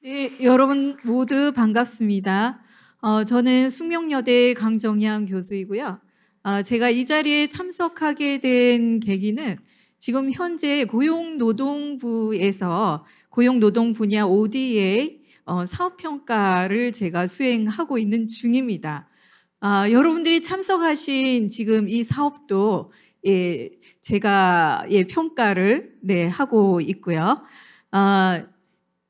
네, 여러분 모두 반갑습니다. 어, 저는 숙명여대 강정양 교수이고요. 어, 제가 이 자리에 참석하게 된 계기는 지금 현재 고용노동부에서 고용노동 분야 ODA 어, 사업평가를 제가 수행하고 있는 중입니다. 아, 여러분들이 참석하신 지금 이 사업도 예, 제가 예, 평가를 네, 하고 있고요. 아,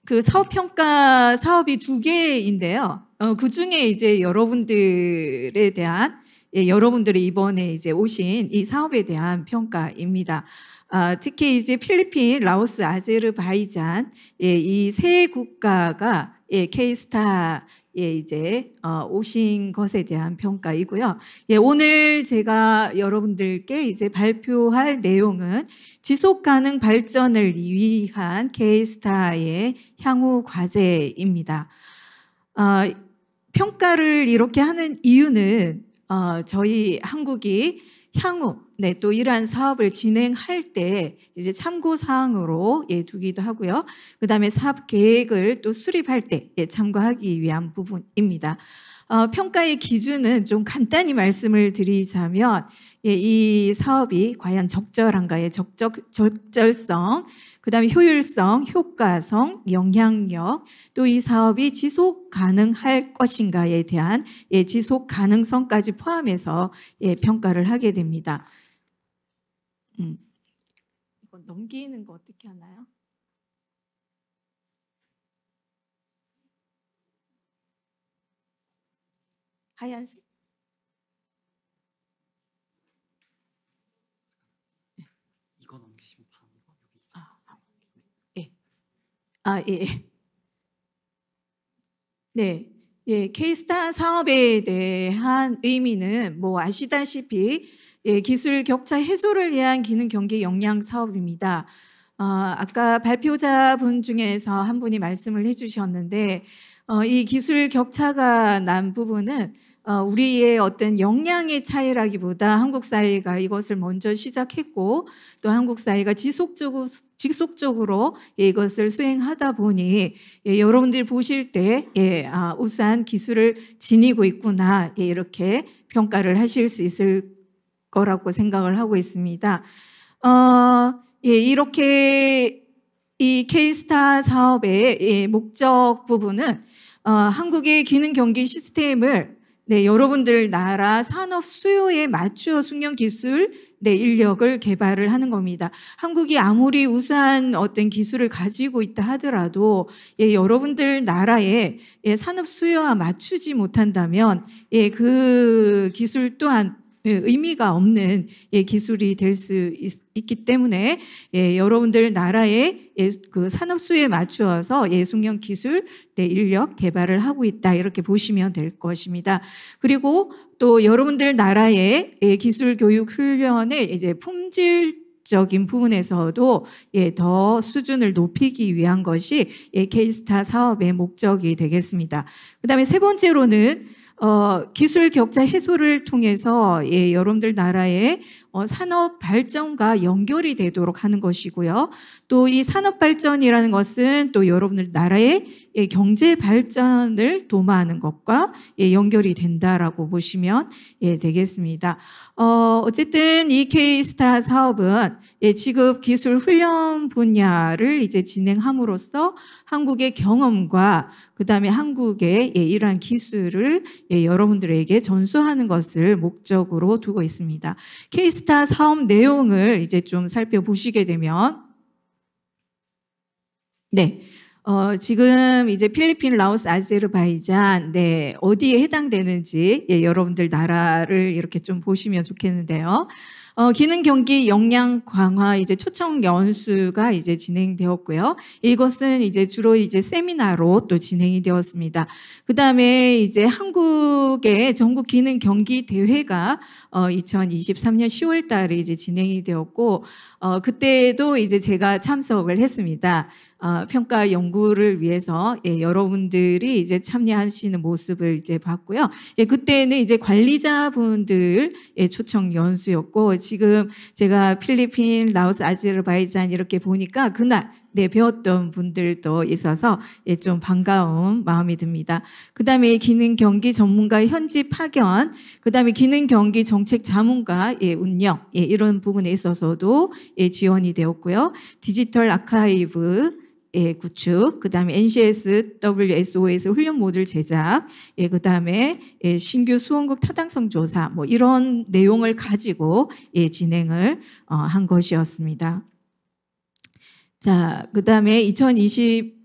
그 사업 평가 사업이 두 개인데요. 어, 그 중에 이제 여러분들에 대한 예, 여러분들이 이번에 이제 오신 이 사업에 대한 평가입니다. 아, 특히 이제 필리핀, 라오스, 아제르바이잔 예, 이 세 국가가 예, 이스타 예, 이제 어, 오신 것에 대한 평가이고요. 예, 오늘 제가 여러분들께 이제 발표할 내용은 지속 가능 발전을 위한 K-스타의 향후 과제입니다. 어, 평가를 이렇게 하는 이유는 어, 저희 한국이 향후 네, 또 이러한 사업을 진행할 때 이제 참고 사항으로 예, 두기도 하고요. 그다음에 사업 계획을 또 수립할 때 예, 참고하기 위한 부분입니다. 어, 평가의 기준은 좀 간단히 말씀을 드리자면 예, 이 사업이 과연 적절한가의 적적, 적절성 그 다음에 효율성, 효과성, 영향력, 또 이 사업이 지속 가능할 것인가에 대한 예, 지속 가능성까지 포함해서 예, 평가를 하게 됩니다. 음. 이건 넘기는 거 어떻게 하나요? 하얀색? 아, 예. 네. 예, 케이스타 사업에 대한 의미는 뭐 아시다시피 예, 기술 격차 해소를 위한 기능 경계 역량 사업입니다. 어, 아까 발표자분 중에서 한 분이 말씀을 해주셨는데 어, 이 기술 격차가 난 부분은 어, 우리의 어떤 역량의 차이라기보다 한국 사회가 이것을 먼저 시작했고 또 한국 사회가 지속적으로 지속적으로 예, 이것을 수행하다 보니 예, 여러분들이 보실 때 예, 아, 우수한 기술을 지니고 있구나 예, 이렇게 평가를 하실 수 있을 거라고 생각을 하고 있습니다. 어, 예, 이렇게 이 케이스타 사업의 예, 목적 부분은 어, 한국의 기능 경기 시스템을 네, 여러분들 나라 산업 수요에 맞추어 숙련 기술 네, 인력을 개발을 하는 겁니다. 한국이 아무리 우수한 어떤 기술을 가지고 있다 하더라도 예, 여러분들 나라의 예, 산업 수요와 맞추지 못한다면 예, 그 기술 또한 그 의미가 없는 예, 기술이 될 수 있기 때문에 예, 여러분들 나라의 예, 그 산업수에 맞추어서 예숙형 기술 내 인력 개발을 하고 있다 이렇게 보시면 될 것입니다. 그리고 또 여러분들 나라의 예, 기술 교육 훈련의 이제 품질 적인 부분에서도 예, 더 수준을 높이기 위한 것이 예, 케이스타 사업의 목적이 되겠습니다. 그 다음에 세 번째로는 어, 기술 격차 해소를 통해서 예, 여러분들 나라의 어, 산업 발전과 연결이 되도록 하는 것이고요. 또 이 산업 발전이라는 것은 또 여러분들 나라의 예, 경제 발전을 도모하는 것과 예, 연결이 된다라고 보시면 예, 되겠습니다. 어, 어쨌든 이 K스타 사업은 예, 지급 기술 훈련 분야를 이제 진행함으로써 한국의 경험과 그다음에 한국의 예, 이러한 기술을 예, 여러분들에게 전수하는 것을 목적으로 두고 있습니다. 케이스타 사업 내용을 이제 좀 살펴보시게 되면 네. 어, 지금 이제 필리핀, 라오스, 아제르바이잔, 네, 어디에 해당되는지, 예, 여러분들 나라를 이렇게 좀 보시면 좋겠는데요. 어, 기능 경기 역량 강화 이제 초청 연수가 이제 진행되었고요. 이것은 이제 주로 이제 세미나로 또 진행이 되었습니다. 그 다음에 이제 한국의 전국 기능 경기 대회가 어, 2023년 10월 달에 이제 진행이 되었고, 어, 그때도 이제 제가 참석을 했습니다. 어, 아, 평가 연구를 위해서 예, 여러분들이 이제 참여하시는 모습을 이제 봤고요. 예, 그때는 이제 관리자분들 예, 초청 연수였고 지금 제가 필리핀, 라오스, 아제르바이잔 이렇게 보니까 그날 네, 배웠던 분들도 있어서 예, 좀 반가운 마음이 듭니다. 그 다음에 기능 경기 전문가 현지 파견, 그 다음에 기능 경기 정책 자문가 예, 운영, 예, 이런 부분에 있어서도 예, 지원이 되었고요. 디지털 아카이브, 예, 구축, 그 다음에 NCS, WSOS 훈련 모듈 제작, 예, 그 다음에 예, 신규 수원급 타당성 조사, 뭐 이런 내용을 가지고 예, 진행을 어, 한 것이었습니다. 자, 그 다음에 2020,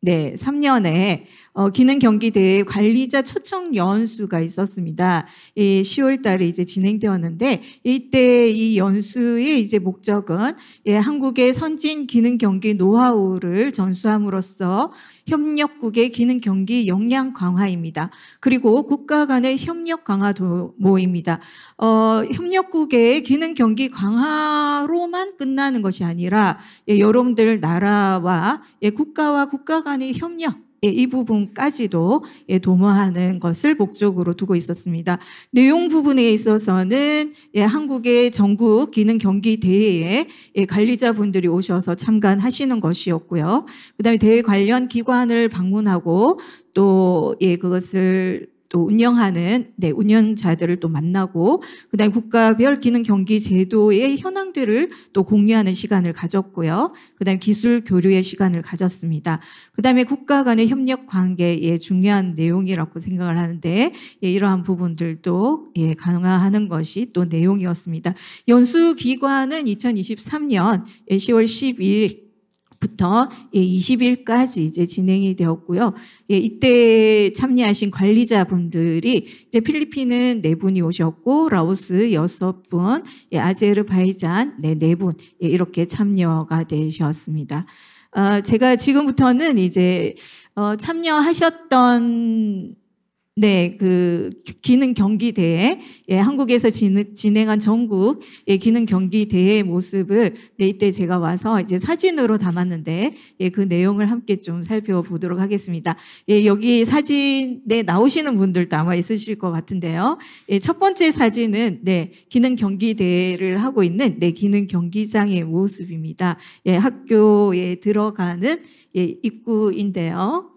네, 3년에 어, 기능 경기 대회 관리자 초청 연수가 있었습니다. 예, 10월 달에 이제 진행되었는데 이때 이 연수의 이제 목적은 예, 한국의 선진 기능 경기 노하우를 전수함으로써 협력국의 기능 경기 역량 강화입니다. 그리고 국가 간의 협력 강화 도모입니다. 어, 협력국의 기능 경기 강화로만 끝나는 것이 아니라 예, 여러분들 나라와 예, 국가와 국가 간의 협력 예, 이 부분까지도 예, 도모하는 것을 목적으로 두고 있었습니다. 내용 부분에 있어서는 예, 한국의 전국 기능 경기 대회에 관리자분들이 오셔서 참관하시는 것이었고요. 그다음에 대회 관련 기관을 방문하고 또 그것을 또 운영하는 네, 운영자들을 또 만나고 그다음에 국가별 기능 경기 제도의 현황들을 또 공유하는 시간을 가졌고요. 그다음에 기술 교류의 시간을 가졌습니다. 그다음에 국가 간의 협력 관계의 중요한 내용이라고 생각을 하는데 예, 이러한 부분들도 예, 강화하는 것이 또 내용이었습니다. 연수 기관은 2023년 10월 예, 1 1일 부터 20일까지 예, 이제 진행이 되었고요. 예, 이때 참여하신 관리자분들이 이제 필리핀은 네 분이 오셨고 라오스 여섯 분, 예, 아제르바이잔 네분 네 이렇게 참여가 되셨습니다. 어, 제가 지금부터는 이제 어, 참여하셨던 네, 그 기능 경기 대회, 예, 한국에서 진행한 전국 예, 기능 경기 대회의 모습을 네, 이때 제가 와서 이제 사진으로 담았는데 예, 그 내용을 함께 좀 살펴보도록 하겠습니다. 예, 여기 사진에 나오시는 분들도 아마 있으실 것 같은데요. 예, 첫 번째 사진은 네, 기능 경기 대회를 하고 있는 네, 기능 경기장의 모습입니다. 예, 학교에 들어가는 예, 입구인데요.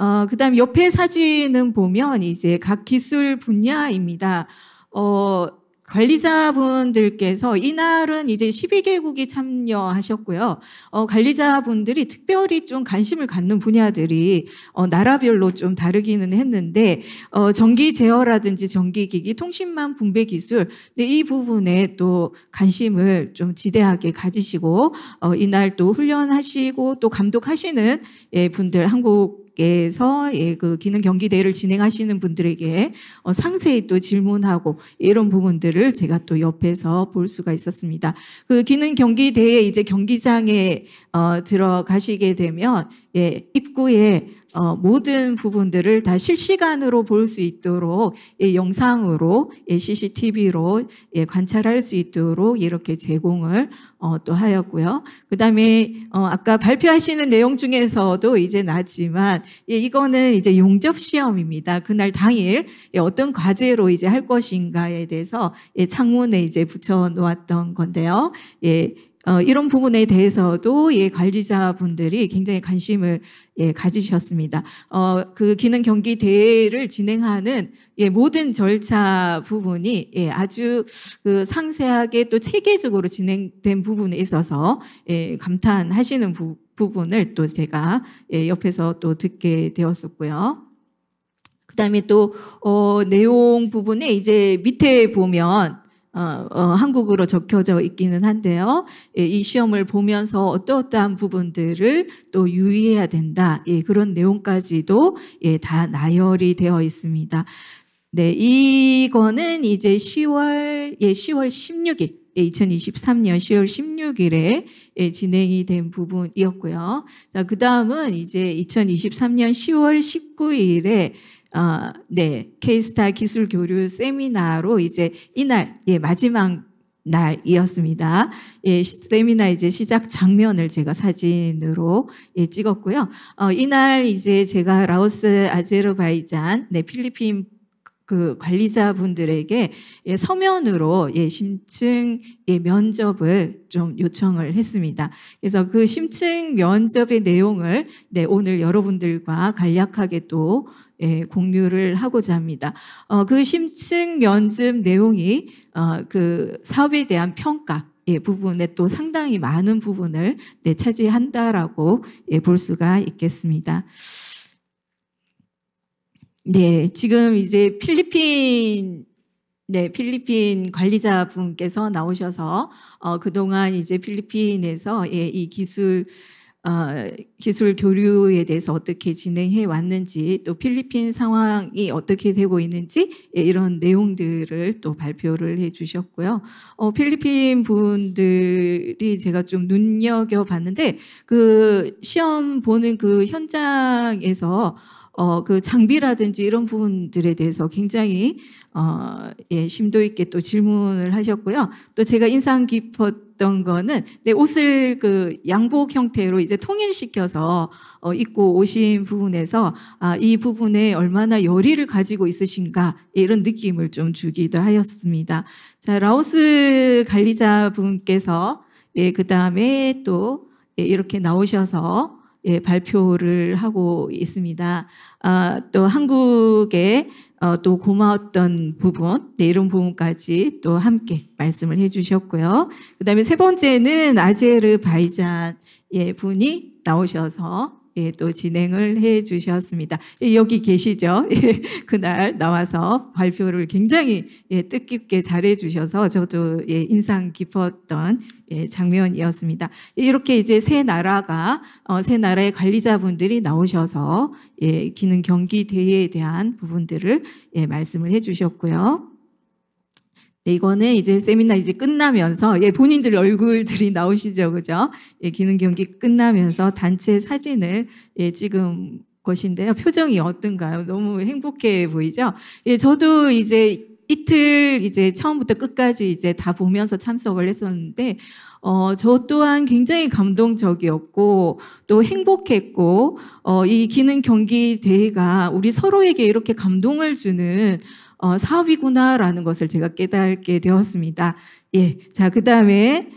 어, 그 다음 옆에 사진은 보면 이제 각 기술 분야입니다. 어, 관리자분들께서 이날은 이제 12개국이 참여하셨고요. 어, 관리자분들이 특별히 좀 관심을 갖는 분야들이 어, 나라별로 좀 다르기는 했는데 어, 전기 제어라든지 전기기기, 통신망 분배 기술 네, 이 부분에 또 관심을 좀 지대하게 가지시고 어, 이날 또 훈련하시고 또 감독하시는 예, 분들 한국 에서 예, 그 기능 경기 대회를 진행하시는 분들에게 어, 상세히 또 질문하고 이런 부분들을 제가 또 옆에서 볼 수가 있었습니다. 그 기능 경기 대회 이제 경기장에 어, 들어가시게 되면 예, 입구에 어, 모든 부분들을 다 실시간으로 볼 수 있도록 예, 영상으로 예, CCTV로 예, 관찰할 수 있도록 이렇게 제공을 어, 또 하였고요. 그 다음에 어, 아까 발표하시는 내용 중에서도 이제 나지만 예, 이거는 이제 용접 시험입니다. 그날 당일 예, 어떤 과제로 이제 할 것인가에 대해서 예, 창문에 이제 붙여 놓았던 건데요. 예, 어, 이런 부분에 대해서도 예, 관리자분들이 굉장히 관심을 예, 가지셨습니다. 어, 그 기능 경기 대회를 진행하는 예, 모든 절차 부분이 예, 아주 그 상세하게 또 체계적으로 진행된 부분에 있어서 예, 감탄하시는 부, 부분을 또 제가 예, 옆에서 또 듣게 되었었고요. 그다음에 또 어, 내용 부분에 이제 밑에 보면 어, 어, 한국으로 적혀져 있기는 한데요. 예, 이 시험을 보면서 어떠어떠한 부분들을 또 유의해야 된다. 예, 그런 내용까지도 예, 다 나열이 되어 있습니다. 네, 이거는 이제 10월 예, 10월 16일 예, 2023년 10월 16일에 예, 진행이 된 부분이었고요. 자, 그 다음은 이제 2023년 10월 19일에 어, 네. 케이스타 기술 교류 세미나로 이제 이날, 예, 마지막 날이었습니다. 예, 세미나 이제 시작 장면을 제가 사진으로 예, 찍었고요. 어, 이날 이제 제가 라오스, 아제르바이잔, 네, 필리핀 그 관리자분들에게 예, 서면으로 예, 심층 예, 면접을 좀 요청을 했습니다. 그래서 그 심층 면접의 내용을 네, 오늘 여러분들과 간략하게 또 예, 공유를 하고자 합니다. 어, 그 심층 연습 내용이 어, 그 사업에 대한 평가 예, 부분에 또 상당히 많은 부분을 네, 차지한다라고 예, 볼 수가 있겠습니다. 네, 지금 이제 필리핀 네, 필리핀 관리자분께서 나오셔서 어, 그동안 이제 필리핀에서 예, 이 기술 어, 기술 교류에 대해서 어떻게 진행해 왔는지 또 필리핀 상황이 어떻게 되고 있는지 예, 이런 내용들을 또 발표를 해 주셨고요. 어, 필리핀 분들이 제가 좀 눈여겨 봤는데 그 시험 보는 그 현장에서 어, 그 장비라든지 이런 부분들에 대해서 굉장히 어, 예, 심도 있게 또 질문을 하셨고요. 또 제가 인상 깊었던 거는 네, 옷을 그 양복 형태로 이제 통일시켜서 어, 입고 오신 부분에서 아, 이 부분에 얼마나 열의를 가지고 있으신가 이런 느낌을 좀 주기도 하였습니다. 자, 라오스 관리자분께서 예, 그 다음에 또 예, 이렇게 나오셔서 예, 발표를 하고 있습니다. 아, 또한국에 어, 또 고마웠던 부분, 네, 이런 부분까지 또 함께 말씀을 해주셨고요. 그 다음에 세 번째는 아제르바이잔 예, 분이 나오셔서 예, 또 진행을 해 주셨습니다. 예, 여기 계시죠? 예, 그날 나와서 발표를 굉장히 예, 뜻깊게 잘해 주셔서 저도 예, 인상 깊었던 예, 장면이었습니다. 예, 이렇게 이제 세 나라가 어, 세 나라의 관리자분들이 나오셔서 예, 기능 경기 대회에 대한 부분들을 예, 말씀을 해 주셨고요. 네, 이거는 이제 세미나 이제 끝나면서 예, 본인들 얼굴들이 나오시죠, 그죠? 예, 기능 경기 끝나면서 단체 사진을 예, 찍은 것인데요. 표정이 어떤가요? 너무 행복해 보이죠? 예, 저도 이제 이틀 이제 처음부터 끝까지 이제 다 보면서 참석을 했었는데 어, 저 또한 굉장히 감동적이었고 또 행복했고 어, 이 기능 경기 대회가 우리 서로에게 이렇게 감동을 주는 어, 사업이구나라는 것을 제가 깨닫게 되었습니다. 예. 자, 그 다음에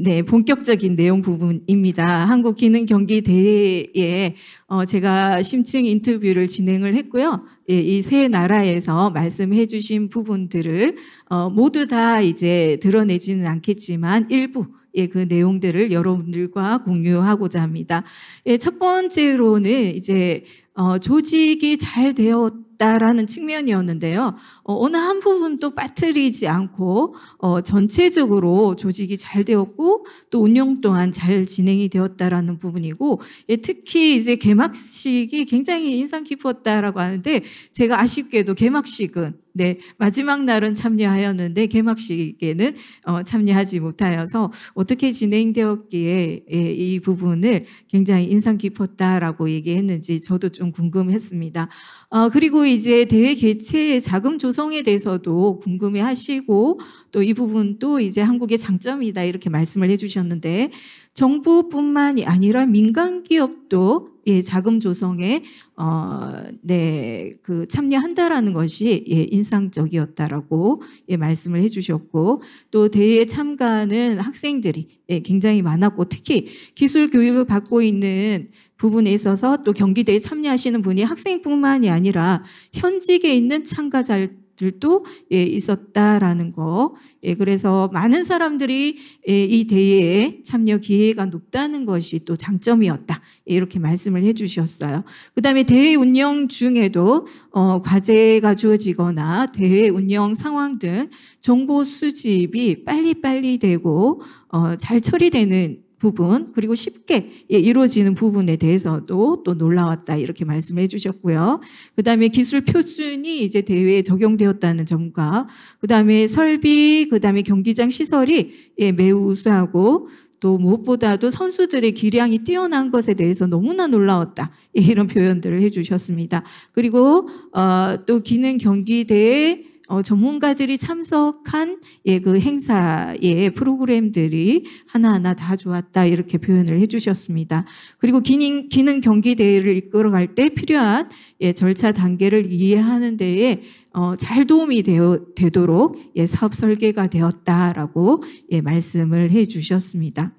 네, 본격적인 내용 부분입니다. 한국 기능 경기 대회에 어, 제가 심층 인터뷰를 진행을 했고요. 예, 이 세 나라에서 말씀해 주신 부분들을 어, 모두 다 이제 드러내지는 않겠지만 일부 예, 그 내용들을 여러분들과 공유하고자 합니다. 예, 첫 번째로는 이제 어, 조직이 잘 되었 어다라는 측면이었는데요. 어, 어느 한 부분도 빠뜨리지 않고 어, 전체적으로 조직이 잘 되었고 또 운영 또한 잘 진행이 되었다라는 부분이고 예, 특히 이제 개막식이 굉장히 인상 깊었다라고 하는데 제가 아쉽게도 개막식은 네, 마지막 날은 참여하였는데 개막식에는 어, 참여하지 못하여서 어떻게 진행되었기에 예, 이 부분을 굉장히 인상 깊었다라고 얘기했는지 저도 좀 궁금했습니다. 어, 그리고 이제 대회 개최 자금 조성에 대해서도 궁금해하시고 또이 부분도 이제 한국의 장점이다 이렇게 말씀을 해주셨는데 정부뿐만이 아니라 민간 기업도 예, 자금 조성에 어, 네, 그 참여한다라는 것이 예, 인상적이었다라고 예, 말씀을 해주셨고 또 대회에 참가하는 학생들이 예, 굉장히 많았고 특히 기술 교육을 받고 있는 부분에 있어서 또 경기대에 참여하시는 분이 학생뿐만이 아니라 현직에 있는 참가자들 것들도 예, 있었다라는 거. 예, 그래서 많은 사람들이 예, 이 대회에 참여 기회가 높다는 것이 또 장점이었다. 예, 이렇게 말씀을 해주셨어요. 그 다음에 대회 운영 중에도 어, 과제가 주어지거나 대회 운영 상황 등 정보 수집이 빨리빨리 되고 어, 잘 처리되는 부분 그리고 쉽게 예, 이루어지는 부분에 대해서도 또 놀라웠다 이렇게 말씀해 주셨고요. 그다음에 기술 표준이 이제 대회에 적용되었다는 점과 그다음에 설비 그다음에 경기장 시설이 예, 매우 우수하고 또 무엇보다도 선수들의 기량이 뛰어난 것에 대해서 너무나 놀라웠다 예, 이런 표현들을 해주셨습니다. 그리고 어, 또 기능 경기 대회 어, 전문가들이 참석한 예, 그 행사의 프로그램들이 하나하나 다 좋았다 이렇게 표현을 해주셨습니다. 그리고 기능, 기능 경기대회를 이끌어갈 때 필요한 예, 절차 단계를 이해하는 데에 어, 잘 도움이 되어, 되도록 예, 사업 설계가 되었다라고 예, 말씀을 해주셨습니다.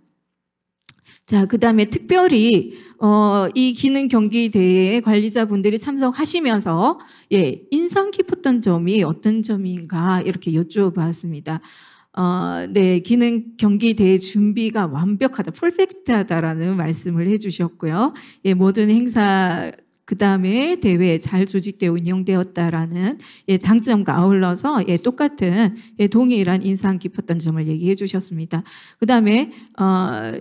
자, 그 다음에 특별히 어, 이 기능 경기 대회에 관리자분들이 참석하시면서 예, 인상 깊었던 점이 어떤 점인가 이렇게 여쭤봤습니다. 어, 네, 기능 경기 대회 준비가 완벽하다, 퍼펙트하다라는 말씀을 해주셨고요. 예, 모든 행사 그 다음에 대회 잘 조직되어 운영되었다라는 예, 장점과 아울러서 예, 똑같은 예, 동일한 인상 깊었던 점을 얘기해 주셨습니다. 그 다음에 어,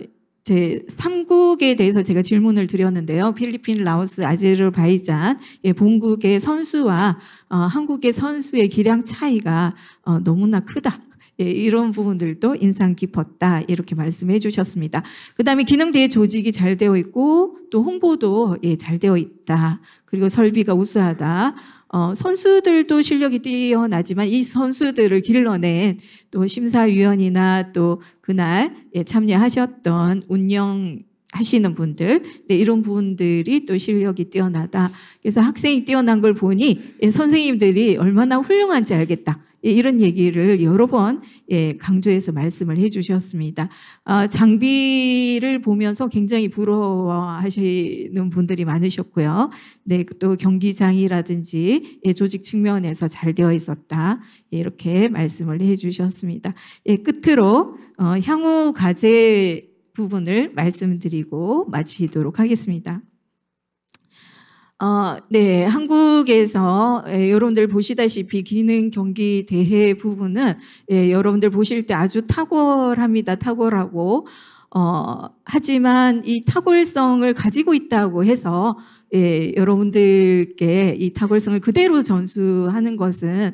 제 3국에 대해서 제가 질문을 드렸는데요. 필리핀, 라오스, 아제르바이잔 예, 본국의 선수와 어, 한국의 선수의 기량 차이가 어, 너무나 크다. 예, 이런 부분들도 인상 깊었다 이렇게 말씀해 주셨습니다. 그다음에 기능 대의 조직이 잘 되어 있고 또 홍보도 예, 잘 되어 있다. 그리고 설비가 우수하다. 어, 선수들도 실력이 뛰어나지만 이 선수들을 길러낸 또 심사위원이나 또 그날 예, 참여하셨던 운영 하시는 분들, 네, 이런 분들이 또 실력이 뛰어나다. 그래서 학생이 뛰어난 걸 보니 예, 선생님들이 얼마나 훌륭한지 알겠다. 이런 얘기를 여러 번 예, 강조해서 말씀을 해주셨습니다. 아, 장비를 보면서 굉장히 부러워하시는 분들이 많으셨고요. 네, 또 경기장이라든지 예, 조직 측면에서 잘 되어 있었다 예, 이렇게 말씀을 해주셨습니다. 끝으로 어, 향후 과제 부분을 말씀드리고 마치도록 하겠습니다. 어, 네, 한국에서 예, 여러분들 보시다시피 기능 경기 대회 부분은 예, 여러분들 보실 때 아주 탁월합니다. 탁월하고 어, 하지만 이 탁월성을 가지고 있다고 해서 예, 여러분들께 이 탁월성을 그대로 전수하는 것은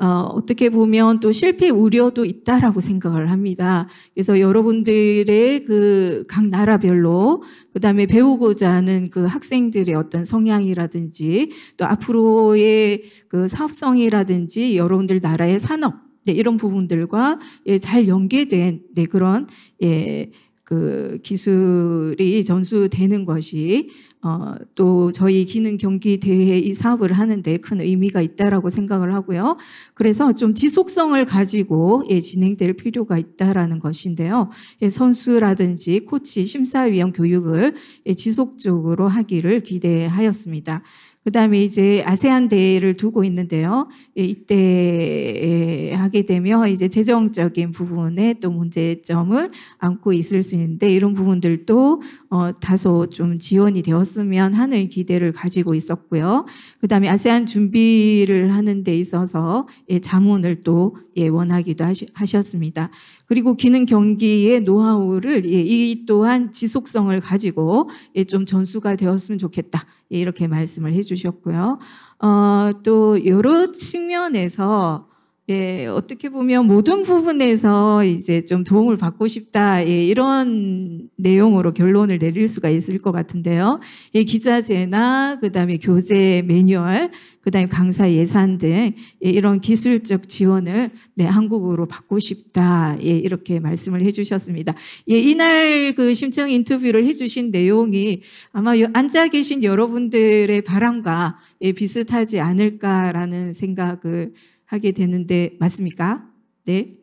어, 어떻게 보면 또 실패 우려도 있다라고 생각을 합니다. 그래서 여러분들의 그 각 나라별로 그다음에 배우고자 하는 그 학생들의 어떤 성향이라든지 또 앞으로의 그 사업성이라든지 여러분들 나라의 산업 네, 이런 부분들과 예, 잘 연계된 네, 그런 예, 그 기술이 전수되는 것이 어, 또 저희 기능 경기 대회 이 사업을 하는데 큰 의미가 있다라고 생각을 하고요. 그래서 좀 지속성을 가지고 예, 진행될 필요가 있다라는 것인데요. 예, 선수라든지 코치, 심사위원 교육을 예, 지속적으로 하기를 기대하였습니다. 그 다음에 이제 아세안 대회를 두고 있는데요. 예, 이때 예, 하게 되면 이제 재정적인 부분에 또 문제점을 안고 있을 수 있는데 이런 부분들도 어, 다소 좀 지원이 되었으면 하는 기대를 가지고 있었고요. 그 다음에 아세안 준비를 하는 데 있어서 예, 자문을 또 예, 원하기도 하셨습니다. 그리고 기능 경기의 노하우를 예, 이 또한 지속성을 가지고 예, 좀 전수가 되었으면 좋겠다. 예, 이렇게 말씀을 해주셨고요. 어, 또 여러 측면에서 예, 어떻게 보면 모든 부분에서 이제 좀 도움을 받고 싶다. 예, 이런 내용으로 결론을 내릴 수가 있을 것 같은데요. 예, 기자재나 그다음에 교재 매뉴얼, 그다음에 강사 예산 등 예, 이런 기술적 지원을 네, 한국으로 받고 싶다. 예, 이렇게 말씀을 해 주셨습니다. 예, 이날 그 심층 인터뷰를 해 주신 내용이 아마 앉아 계신 여러분들의 바람과 예, 비슷하지 않을까라는 생각을 하게 되는데 맞습니까? 네.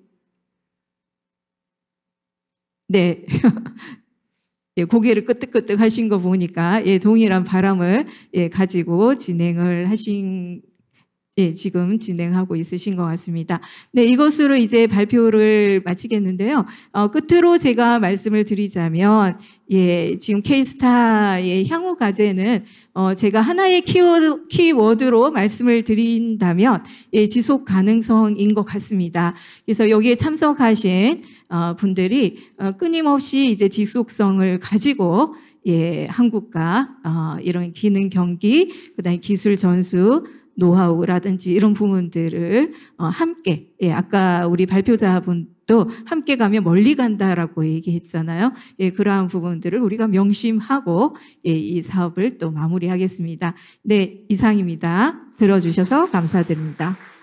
네. 예, 고개를 끄떡끄떡 하신 거 보니까 예, 동일한 바람을 예, 가지고 진행을 하신 예, 지금 진행하고 있으신 것 같습니다. 네, 이것으로 이제 발표를 마치겠는데요. 어, 끝으로 제가 말씀을 드리자면, 예, 지금 케이스타의 향후 과제는, 어, 제가 하나의 키워드, 키워드로 말씀을 드린다면, 예, 지속 가능성인 것 같습니다. 그래서 여기에 참석하신, 어, 분들이, 어, 끊임없이 이제 지속성을 가지고, 예, 한국과, 어, 이런 기능 경기, 그 다음에 기술 전수, 노하우라든지 이런 부분들을 어, 함께 예, 아까 우리 발표자분도 함께 가면 멀리 간다라고 얘기했잖아요. 예, 그러한 부분들을 우리가 명심하고 예, 이 사업을 또 마무리하겠습니다. 네, 이상입니다. 들어주셔서 감사드립니다.